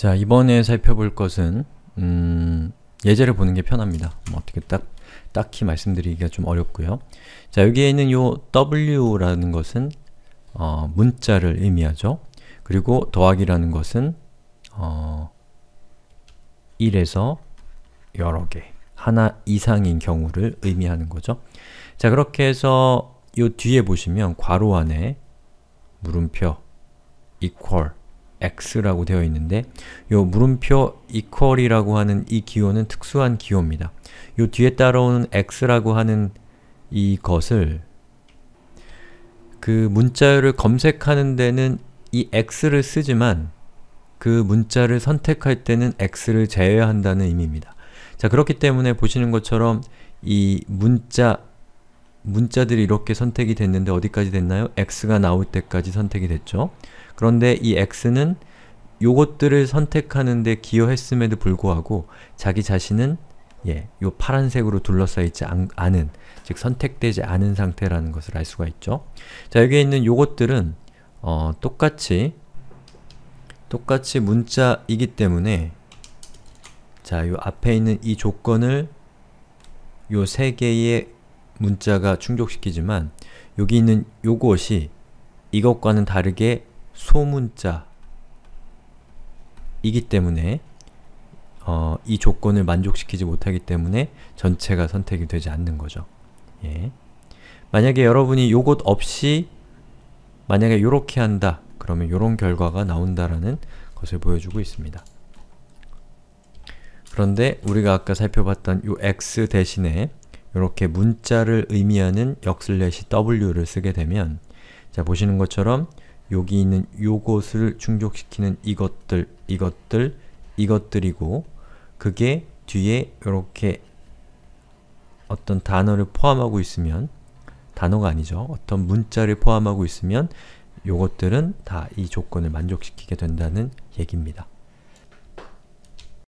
자, 이번에 살펴볼 것은 음, 예제를 보는 게 편합니다. 뭐 어떻게 딱 딱히 말씀드리기가 좀 어렵고요. 자, 여기에 있는 요 w라는 것은 어, 문자를 의미하죠. 그리고 더하기라는 것은 어, 1에서 여러 개, 하나 이상인 경우를 의미하는 거죠. 자, 그렇게 해서 요 뒤에 보시면 괄호 안에 물음표 equal x라고 되어 있는데 요 물음표 equal이라고 하는 이 기호는 특수한 기호입니다. 요 뒤에 따라오는 x라고 하는 이것을 그 문자열을 검색하는 데는 이 x를 쓰지만 그 문자를 선택할 때는 x를 제외한다는 의미입니다. 자 그렇기 때문에 보시는 것처럼 이 문자 문자들이 이렇게 선택이 됐는데 어디까지 됐나요? x가 나올 때까지 선택이 됐죠. 그런데 이 x는 요것들을 선택하는데 기여했음에도 불구하고 자기 자신은 예, 요 파란색으로 둘러싸이지 않, 않은, 즉 선택되지 않은 상태라는 것을 알 수가 있죠. 자, 여기에 있는 요것들은 어, 똑같이 똑같이 문자이기 때문에 자, 요 앞에 있는 이 조건을 요 세 개의 문자가 충족시키지만 여기 있는 요것이 이것과는 다르게 소문자이기 때문에 어, 이 조건을 만족시키지 못하기 때문에 전체가 선택이 되지 않는 거죠. 예. 만약에 여러분이 요것 없이 만약에 요렇게 한다 그러면 요런 결과가 나온다라는 것을 보여주고 있습니다. 그런데 우리가 아까 살펴봤던 요 x 대신에 이렇게 문자를 의미하는 역슬래시 w를 쓰게 되면 자 보시는 것처럼 여기 있는 요것을 충족시키는 이것들, 이것들, 이것들이고 그게 뒤에 이렇게 어떤 단어를 포함하고 있으면 단어가 아니죠. 어떤 문자를 포함하고 있으면 요것들은 다 이 조건을 만족시키게 된다는 얘기입니다.